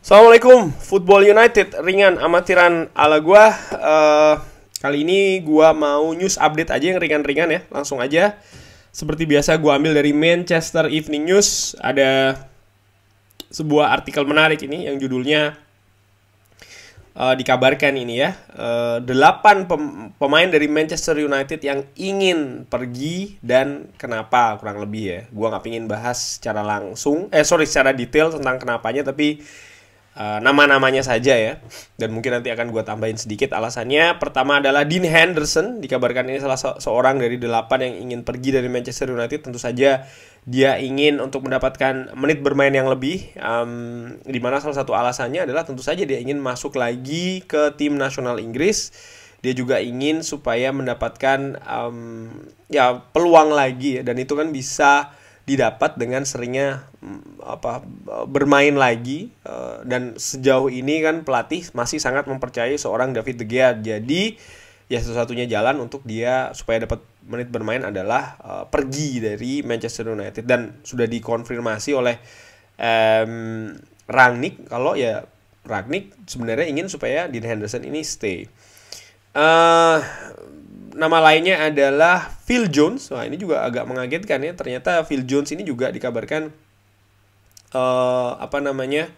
Assalamualaikum, Football United ringan amatiran ala gua. Uh, kali ini gua mau news update aja yang ringan-ringan ya, langsung aja. Seperti biasa gua ambil dari Manchester Evening News ada sebuah artikel menarik ini yang judulnya uh, dikabarkan ini ya, uh, eh, 8 pem pemain dari Manchester United yang ingin pergi dan kenapa kurang lebih ya. Gua nggak pingin bahas secara langsung, eh sorry secara detail tentang kenapanya tapi Eh, nama-namanya saja ya. Dan mungkin nanti akan gue tambahin sedikit alasannya. Pertama adalah Dean Henderson, dikabarkan ini salah seorang dari delapan yang ingin pergi dari Manchester United. Tentu saja dia ingin untuk mendapatkan menit bermain yang lebih. Um, dimana salah satu alasannya adalah tentu saja dia ingin masuk lagi ke tim nasional Inggris. Dia juga ingin supaya mendapatkan um, ya peluang lagi dan itu kan bisa didapat dengan seringnya mm, apa bermain lagi eh, dan sejauh ini kan pelatih masih sangat mempercayai seorang David De Gea. Jadi ya satu-satunya jalan untuk dia supaya dapat menit bermain adalah eh, pergi dari Manchester United dan sudah dikonfirmasi oleh um, Rangnick kalau ya Rangnick sebenarnya ingin supaya Dean Henderson ini stay. Uh, nama lainnya adalah Phil Jones. Wah, ini juga agak mengagetkan ya. Ternyata Phil Jones ini juga dikabarkan uh, apa namanya?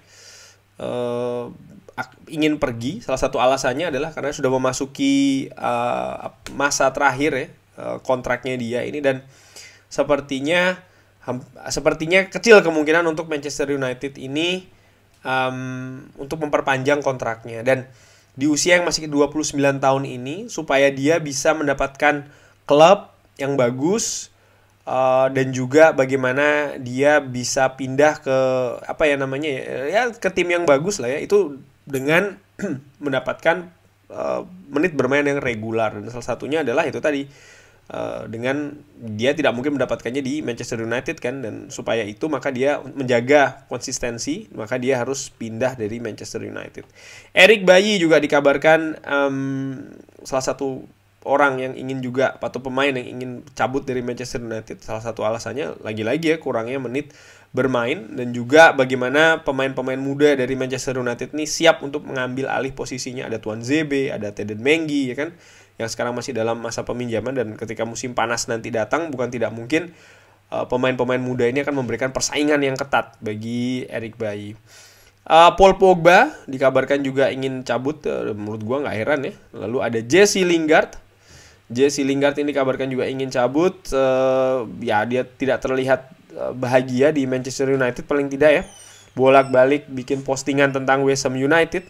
Uh, ingin pergi. Salah satu alasannya adalah karena sudah memasuki uh, masa terakhir ya uh, kontraknya dia ini dan sepertinya sepertinya kecil kemungkinan untuk Manchester United ini um, untuk memperpanjang kontraknya dan di usia yang masih 29 tahun ini supaya dia bisa mendapatkan klub yang bagus uh, dan juga bagaimana dia bisa pindah ke apa ya namanya ya, ya ke tim yang bagus lah ya itu dengan mendapatkan uh, menit bermain yang regular dan salah satunya adalah itu tadi Eh, dengan dia tidak mungkin mendapatkannya di Manchester United kan dan supaya itu maka dia menjaga konsistensi maka dia harus pindah dari Manchester United. Eric Bayi juga dikabarkan um, salah satu orang yang ingin juga atau pemain yang ingin cabut dari Manchester United salah satu alasannya lagi-lagi ya kurangnya menit bermain dan juga bagaimana pemain-pemain muda dari Manchester United ini siap untuk mengambil alih posisinya ada Tuan Zebe, ada Teden Mengi ya kan yang sekarang masih dalam masa peminjaman dan ketika musim panas nanti datang bukan tidak mungkin eh, pemain-pemain uh, muda ini akan memberikan persaingan yang ketat bagi Eric Bayi. Uh, eh, Paul Pogba dikabarkan juga ingin cabut, uh, menurut gua nggak heran ya. Lalu ada Jesse Lingard, Jesse Lingard ini dikabarkan juga ingin cabut. Uh, ya dia tidak terlihat bahagia di Manchester United paling tidak ya. Bolak-balik bikin postingan tentang West Ham United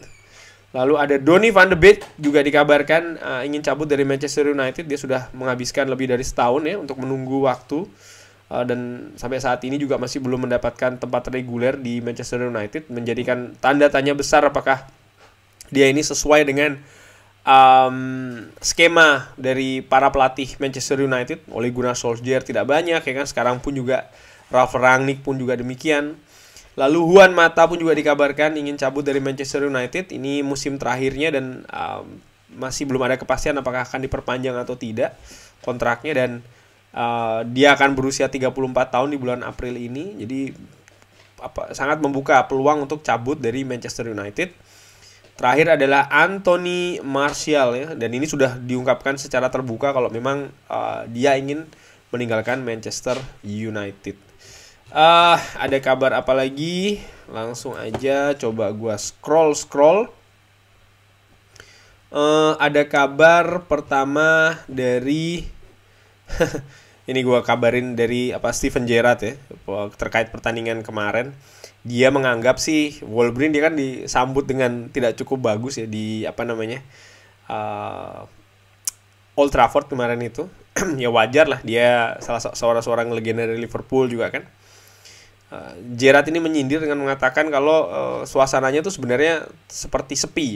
Lalu ada Donny van de Beek juga dikabarkan uh, ingin cabut dari Manchester United. Dia sudah menghabiskan lebih dari setahun ya untuk menunggu waktu uh, dan sampai saat ini juga masih belum mendapatkan tempat reguler di Manchester United menjadikan tanda tanya besar apakah dia ini sesuai dengan um, skema dari para pelatih Manchester United. Oleh Gunnar Solskjaer tidak banyak ya kan sekarang pun juga Ralf Rangnick pun juga demikian. Lalu Juan Mata pun juga dikabarkan ingin cabut dari Manchester United. Ini musim terakhirnya dan um, masih belum ada kepastian apakah akan diperpanjang atau tidak kontraknya dan uh, dia akan berusia 34 tahun di bulan April ini. Jadi apa sangat membuka peluang untuk cabut dari Manchester United. Terakhir adalah Anthony Martial ya dan ini sudah diungkapkan secara terbuka kalau memang uh, dia ingin meninggalkan Manchester United. Uh, ada kabar apa lagi? Langsung aja coba gue scroll scroll. Uh, ada kabar pertama dari ini gue kabarin dari apa Steven Gerrard ya terkait pertandingan kemarin. Dia menganggap sih Wolverine dia kan disambut dengan tidak cukup bagus ya di apa namanya uh, Old Trafford kemarin itu. ya wajar lah dia salah seorang seorang legenda dari Liverpool juga kan Jerat eh, ini menyindir dengan mengatakan kalau uh, suasananya itu sebenarnya seperti sepi.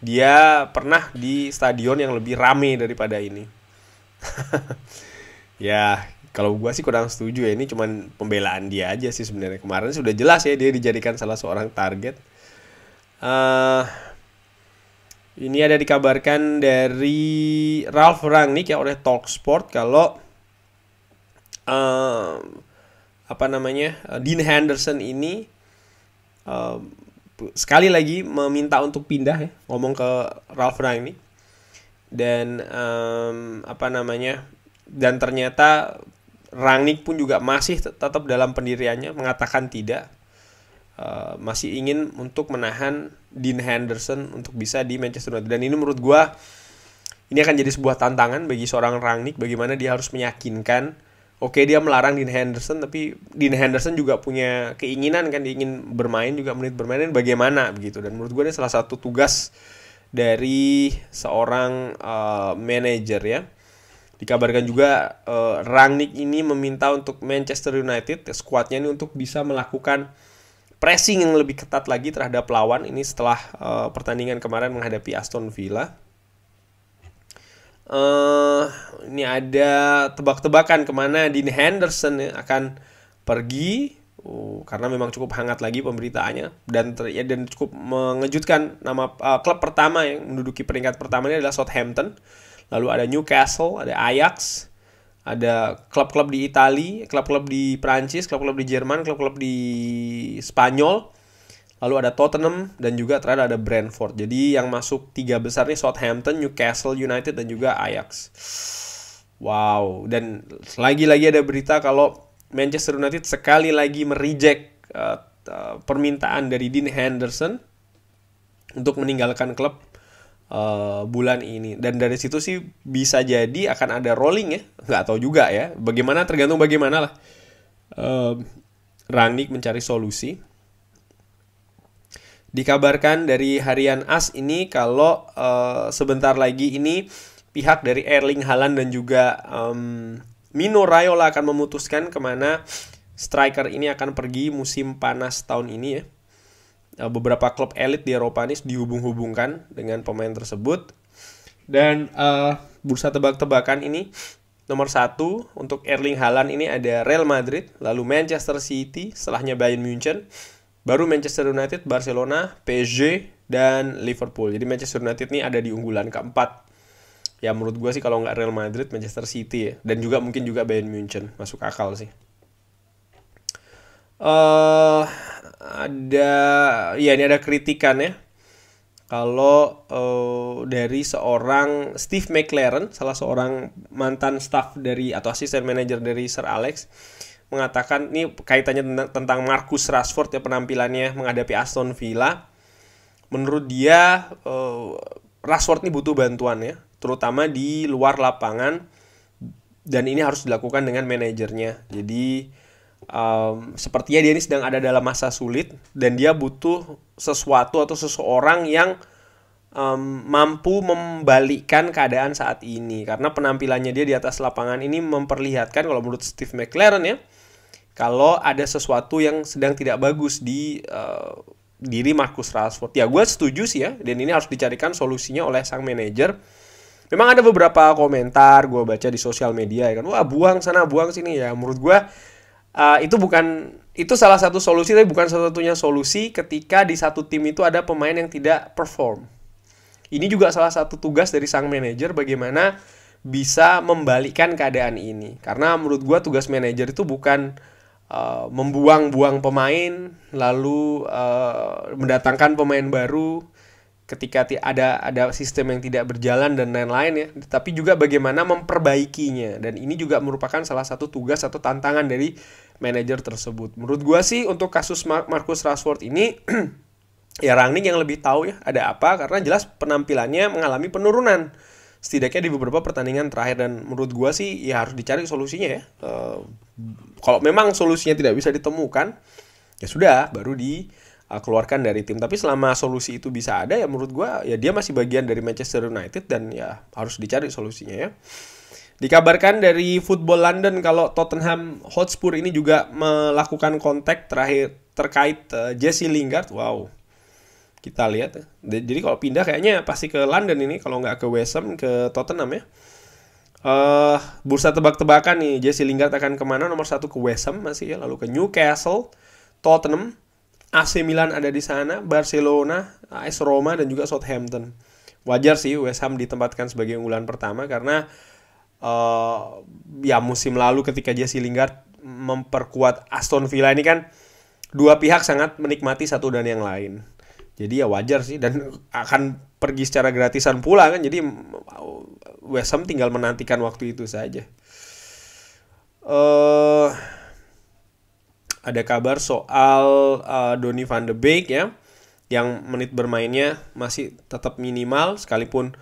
Dia pernah di stadion yang lebih rame daripada ini. ya, kalau gue sih kurang setuju ya ini cuman pembelaan dia aja sih sebenarnya kemarin sudah jelas ya dia dijadikan salah seorang target. Uh, ini ada dikabarkan dari Ralph Rangnick ya oleh Sport kalau uh, apa namanya uh, Dean Henderson ini uh, sekali lagi meminta untuk pindah ya ngomong ke Ralph Rangnick dan um, apa namanya dan ternyata Rangnick pun juga masih tetap dalam pendiriannya mengatakan tidak Uh, masih ingin untuk menahan Dean Henderson untuk bisa di Manchester United dan ini menurut gue ini akan jadi sebuah tantangan bagi seorang Rangnick bagaimana dia harus meyakinkan Oke dia melarang Dean Henderson tapi Dean Henderson juga punya keinginan kan dia ingin bermain juga menit bermain dan bagaimana begitu dan menurut gue ini salah satu tugas dari seorang uh, manajer ya dikabarkan juga uh, Rangnick ini meminta untuk Manchester United ya, skuadnya ini untuk bisa melakukan pressing yang lebih ketat lagi terhadap lawan ini setelah uh, pertandingan kemarin menghadapi Aston Villa uh, ini ada tebak-tebakan kemana Dean Henderson akan pergi uh, karena memang cukup hangat lagi pemberitaannya dan ter, ya, dan cukup mengejutkan nama uh, klub pertama yang menduduki peringkat pertama ini adalah Southampton lalu ada Newcastle ada Ajax ada klub-klub di Italia klub-klub di Prancis klub-klub di Jerman klub-klub di Spanyol Lalu ada Tottenham dan juga terakhir ada Brentford. Jadi yang masuk tiga besar nih Southampton, Newcastle United dan juga Ajax. Wow, dan lagi-lagi ada berita kalau Manchester United sekali lagi mereject uh, uh, permintaan dari Dean Henderson untuk meninggalkan klub uh, bulan ini. Dan dari situ sih bisa jadi akan ada rolling ya, nggak tahu juga ya. Bagaimana tergantung bagaimana lah. Uh, Rangnick mencari solusi dikabarkan dari harian AS ini kalau uh, sebentar lagi ini pihak dari Erling Haaland dan juga um, Mino Raiola akan memutuskan kemana striker ini akan pergi musim panas tahun ini ya. Eh, beberapa klub elit di Eropa ini dihubung-hubungkan dengan pemain tersebut. Dan uh, bursa tebak-tebakan ini nomor satu untuk Erling Haaland ini ada Real Madrid, lalu Manchester City, setelahnya Bayern Munchen, Baru Manchester United, Barcelona, PSG, dan Liverpool. Jadi Manchester United ini ada di unggulan keempat. Ya menurut gue sih kalau nggak Real Madrid, Manchester City ya. Dan juga mungkin juga Bayern Munchen. Masuk akal sih. Uh, ada ya ini ada kritikan ya kalau uh, dari seorang Steve McLaren salah seorang mantan staff dari atau asisten manajer dari Sir Alex mengatakan ini kaitannya tentang, tentang Marcus Rashford ya penampilannya menghadapi Aston Villa. Menurut dia uh, Rashford ini butuh bantuan ya, terutama di luar lapangan dan ini harus dilakukan dengan manajernya. Jadi um, sepertinya dia ini sedang ada dalam masa sulit dan dia butuh sesuatu atau seseorang yang um, mampu membalikkan keadaan saat ini karena penampilannya dia di atas lapangan ini memperlihatkan kalau menurut Steve McLaren ya kalau ada sesuatu yang sedang tidak bagus di uh, diri Marcus Rashford. Ya, gue setuju sih ya. Dan ini harus dicarikan solusinya oleh sang manajer. Memang ada beberapa komentar gue baca di sosial media ya kan. Wah, buang sana, buang sini ya. Menurut gue uh, itu bukan itu salah satu solusi tapi bukan satu-satunya solusi ketika di satu tim itu ada pemain yang tidak perform. Ini juga salah satu tugas dari sang manajer bagaimana bisa membalikkan keadaan ini. Karena menurut gue tugas manajer itu bukan uh, membuang-buang pemain lalu uh, mendatangkan pemain baru ketika ada ada sistem yang tidak berjalan dan lain-lain ya tapi juga bagaimana memperbaikinya dan ini juga merupakan salah satu tugas atau tantangan dari manajer tersebut menurut gua sih untuk kasus Mar Marcus Rashford ini ya Rangnick yang lebih tahu ya ada apa karena jelas penampilannya mengalami penurunan setidaknya di beberapa pertandingan terakhir dan menurut gua sih ya harus dicari solusinya ya uh, kalau memang solusinya tidak bisa ditemukan ya sudah baru di uh, keluarkan dari tim tapi selama solusi itu bisa ada ya menurut gua ya dia masih bagian dari Manchester United dan ya harus dicari solusinya ya Dikabarkan dari Football London kalau Tottenham Hotspur ini juga melakukan kontak terakhir terkait uh, Jesse Lingard. Wow, kita lihat jadi kalau pindah kayaknya pasti ke London ini kalau nggak ke West Ham ke Tottenham ya uh, bursa tebak-tebakan nih Jesse Lingard akan kemana nomor satu ke West Ham masih ya lalu ke Newcastle Tottenham AC Milan ada di sana Barcelona AS Roma dan juga Southampton wajar sih West Ham ditempatkan sebagai unggulan pertama karena uh, ya musim lalu ketika Jesse Lingard memperkuat Aston Villa ini kan dua pihak sangat menikmati satu dan yang lain jadi ya wajar sih dan akan pergi secara gratisan pula kan jadi West Ham tinggal menantikan waktu itu saja uh, ada kabar soal uh, Donny van de Beek ya yang menit bermainnya masih tetap minimal sekalipun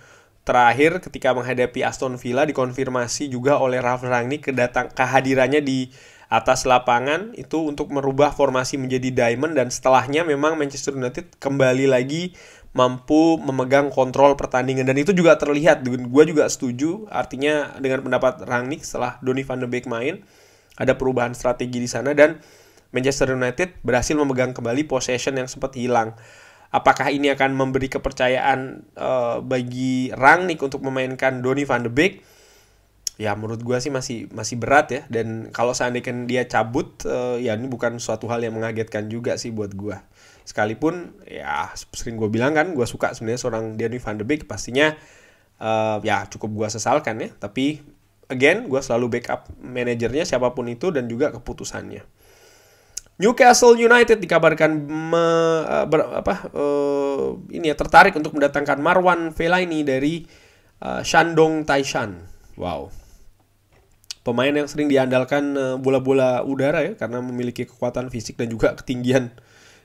terakhir ketika menghadapi Aston Villa dikonfirmasi juga oleh Ralf Rangnick kedatang kehadirannya di atas lapangan itu untuk merubah formasi menjadi diamond dan setelahnya memang Manchester United kembali lagi mampu memegang kontrol pertandingan dan itu juga terlihat gue juga setuju artinya dengan pendapat Rangnick setelah Donny van de Beek main ada perubahan strategi di sana dan Manchester United berhasil memegang kembali possession yang sempat hilang apakah ini akan memberi kepercayaan uh, bagi Rangnick untuk memainkan Donny van de Beek ya menurut gue sih masih masih berat ya dan kalau seandainya dia cabut uh, ya ini bukan suatu hal yang mengagetkan juga sih buat gue sekalipun ya sering gue bilang kan gue suka sebenarnya seorang Danny Van de Beek pastinya uh, ya cukup gue sesalkan ya tapi again gue selalu backup manajernya siapapun itu dan juga keputusannya Newcastle United dikabarkan me, eh, ber, apa uh, ini ya tertarik untuk mendatangkan Marwan Fellaini dari uh, Shandong Taishan wow pemain yang sering diandalkan eh, bola-bola udara ya karena memiliki kekuatan fisik dan juga ketinggian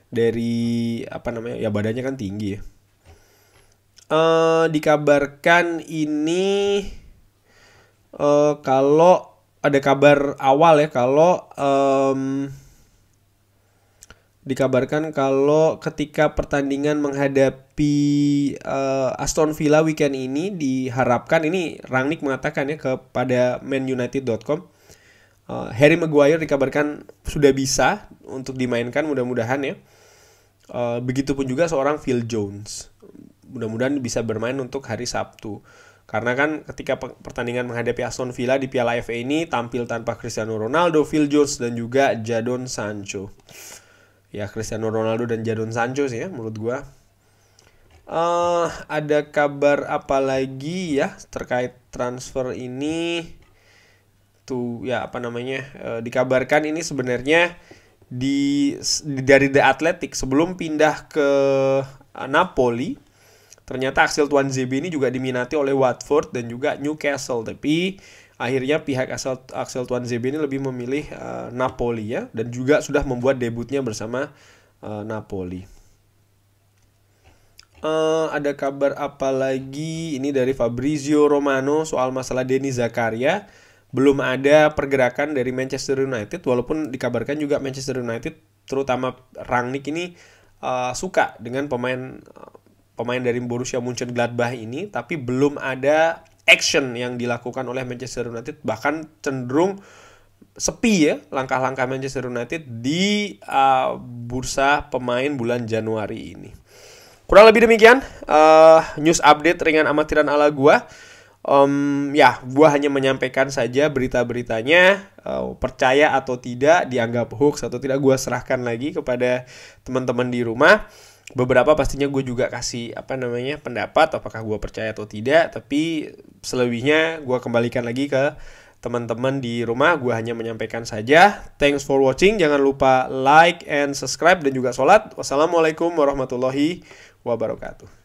dari apa namanya ya badannya kan tinggi ya. Uh, dikabarkan ini uh, kalau ada kabar awal ya kalau um, dikabarkan kalau ketika pertandingan menghadapi uh, Aston Villa weekend ini diharapkan ini Rangnick mengatakan ya kepada manunited.com uh, eh, Harry Maguire dikabarkan sudah bisa untuk dimainkan mudah-mudahan ya. Uh, begitupun juga seorang Phil Jones. Mudah-mudahan bisa bermain untuk hari Sabtu. Karena kan ketika pertandingan menghadapi Aston Villa di Piala FA ini tampil tanpa Cristiano Ronaldo, Phil Jones dan juga Jadon Sancho ya Cristiano Ronaldo dan Jadon Sancho sih ya menurut gue. Uh, ada kabar apa lagi ya terkait transfer ini? Tuh ya apa namanya uh, dikabarkan ini sebenarnya di, di dari The Athletic sebelum pindah ke uh, Napoli ternyata Axel ZB ini juga diminati oleh Watford dan juga Newcastle tapi akhirnya pihak Axel Axel Tuan ZB ini lebih memilih uh, Napoli ya dan juga sudah membuat debutnya bersama uh, Napoli. Uh, ada kabar apa lagi? Ini dari Fabrizio Romano soal masalah Denny Zakaria. Belum ada pergerakan dari Manchester United walaupun dikabarkan juga Manchester United terutama Rangnick ini uh, suka dengan pemain uh, pemain dari Borussia Mönchengladbach ini tapi belum ada action yang dilakukan oleh Manchester United bahkan cenderung sepi ya langkah-langkah Manchester United di uh, bursa pemain bulan Januari ini. Kurang lebih demikian uh, news update ringan amatiran ala gua. Um, ya, gua hanya menyampaikan saja berita-beritanya, uh, percaya atau tidak, dianggap hoax atau tidak, gua serahkan lagi kepada teman-teman di rumah beberapa pastinya gue juga kasih apa namanya pendapat apakah gue percaya atau tidak tapi selebihnya gue kembalikan lagi ke teman-teman di rumah gue hanya menyampaikan saja thanks for watching jangan lupa like and subscribe dan juga sholat wassalamualaikum warahmatullahi wabarakatuh